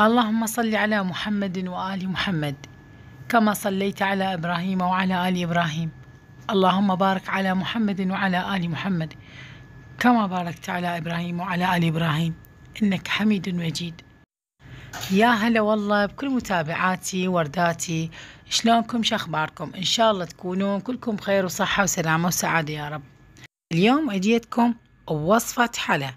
اللهم صل على محمد وآل محمد كما صليت على إبراهيم وعلى آل إبراهيم اللهم بارك على محمد وعلى آل محمد كما باركت على إبراهيم وعلى آل إبراهيم إنك حميد مجيد يا هلا والله بكل متابعاتي ورداتي شلونكم شخباركم إن شاء الله تكونون كلكم بخير وصحة وسلامة وسعادة يا رب اليوم أجيتكم وصفة حلا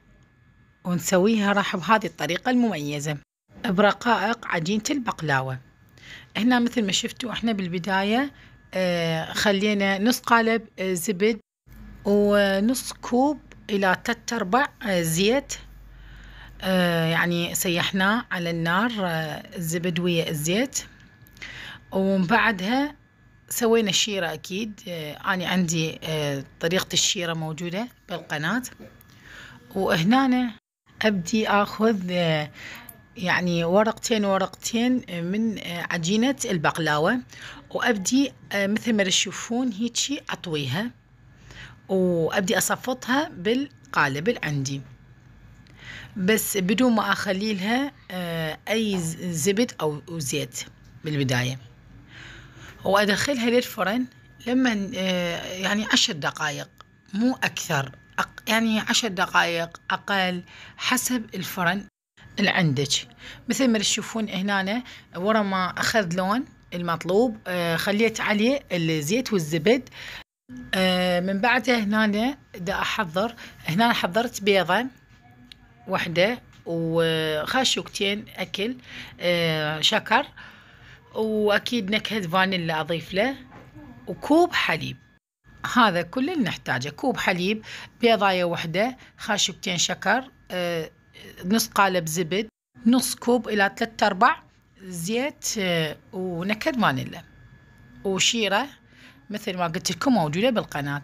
ونسويها راح بهذه الطريقة المميزة برقائق عجينة البقلاوة هنا مثل ما شفتوا احنا بالبداية آه، خلينا نص قالب آه، زبد ونص كوب الى تلت اربع آه، زيت يعني سيحناه على النار الزبد ويا الزيت ومن بعدها سوينا الشيرة أكيد أنا عندي طريقة الشيرة موجودة بالقناة وهنا أبدي أخذ يعني ورقتين ورقتين آه، من آه، عجينة البقلاوة وأبدي آه، مثل ما تشوفون هيجي أطويها وأبدي أصفطها بالقالب اللي عندي بس بدون ما أخلي لها أي زبد أو زيت بالبداية وأدخلها للفرن لما يعني عشر دقائق مو أكثر يعني عشر دقائق أقل حسب الفرن لعندك مثل ما تشوفون هنا ورا ما اخذ لون المطلوب آه، خليت عليه الزيت والزبد آه، من بعدها هنا دا احضر هنا حضرت بيضة واحدة وخاشوقتين اكل آه، شكر واكيد نكهة فانيلا اضيف له وكوب حليب هذا كل اللي نحتاجه كوب حليب بيضاية واحدة خاشوقتين شكر نص قالب زبد نص كوب إلى ثلاثة أرباع زيت آه، ونكهة فانيلا وشيرة مثل ما قلت لكم موجودة بالقناة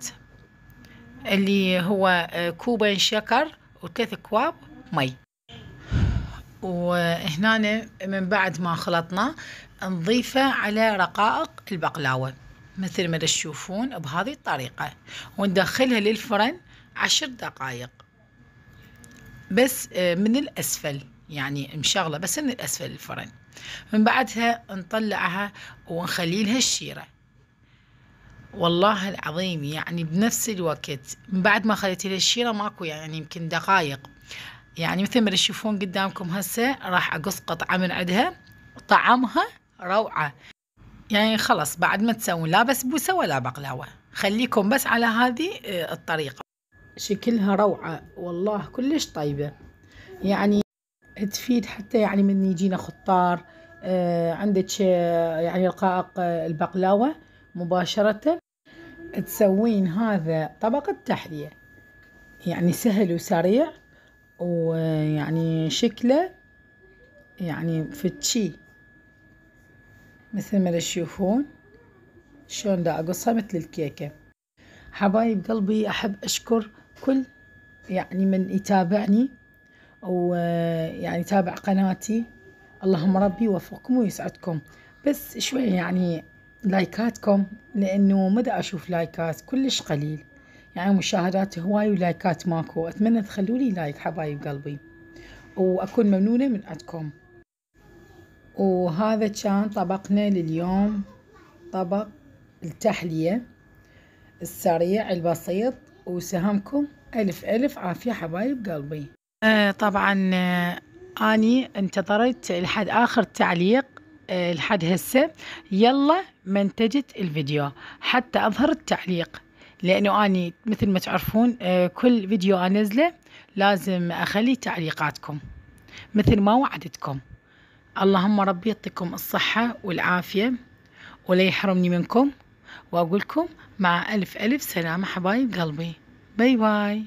اللي هو آه، كوبين شكر وثلاث أكواب مي وهنا من بعد ما خلطنا نضيفه على رقائق البقلاوة مثل ما تشوفون بهذه الطريقة وندخلها للفرن عشر دقائق بس آه، من الأسفل يعني مشغلة بس من الأسفل الفرن من بعدها نطلعها ونخلي لها الشيرة والله العظيم يعني بنفس الوقت من بعد ما خليت لها الشيرة ماكو يعني يمكن دقايق يعني مثل ما تشوفون قدامكم هسه راح أقص قطعة من عندها طعمها روعة يعني خلص بعد ما تسوون لا بسبوسة ولا بقلاوة خليكم بس على هذه آه، الطريقة شكلها روعة والله كلش طيبة يعني تفيد حتى يعني من يجينا خطار آه عندك آه، يعني رقائق آه، البقلاوة مباشرة تسوين هذا طبقة تحلية يعني سهل وسريع ويعني شكله يعني فتشي مثل ما تشوفون شلون دا اقصها مثل الكيكه حبايب قلبي أحب أشكر كل يعني من يتابعني أو آه، يعني يتابع قناتي اللهم ربي يوفقكم ويسعدكم بس شوي يعني لايكاتكم لأنه مدى أشوف لايكات كلش قليل يعني مشاهدات هواي ولايكات ماكو أتمنى تخلوا لي لايك حبايب قلبي وأكون ممنونة من عندكم وهذا كان طبقنا لليوم طبق التحلية السريع البسيط وسهامكم ألف ألف عافية حبايب قلبي آه طبعا آه أني انتظرت لحد آخر تعليق آه لحد هسه يلا منتجت الفيديو حتى أظهر التعليق لأنه أني مثل ما تعرفون آه كل فيديو أنزله لازم أخلي تعليقاتكم مثل ما وعدتكم اللهم ربي يعطيكم الصحة والعافية ولا يحرمني منكم وأقولكم مع ألف ألف سلامة حبايب قلبي باي باي